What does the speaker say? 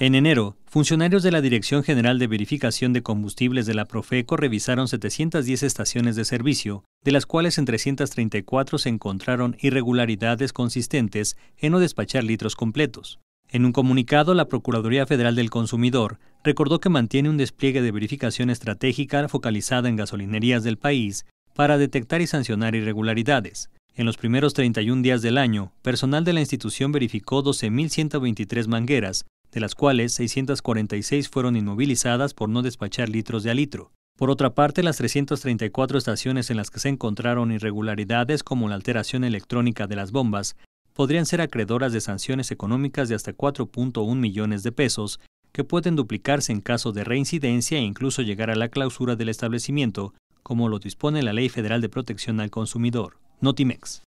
En enero, funcionarios de la Dirección General de Verificación de Combustibles de la Profeco revisaron 710 estaciones de servicio, de las cuales en 334 se encontraron irregularidades consistentes en no despachar litros completos. En un comunicado, la Procuraduría Federal del Consumidor recordó que mantiene un despliegue de verificación estratégica focalizada en gasolinerías del país para detectar y sancionar irregularidades. En los primeros 31 días del año, personal de la institución verificó 12.123 mangueras de las cuales 646 fueron inmovilizadas por no despachar litros de a litro. Por otra parte, las 334 estaciones en las que se encontraron irregularidades como la alteración electrónica de las bombas podrían ser acreedoras de sanciones económicas de hasta 4.1 millones de pesos, que pueden duplicarse en caso de reincidencia e incluso llegar a la clausura del establecimiento, como lo dispone la Ley Federal de Protección al Consumidor, Notimex.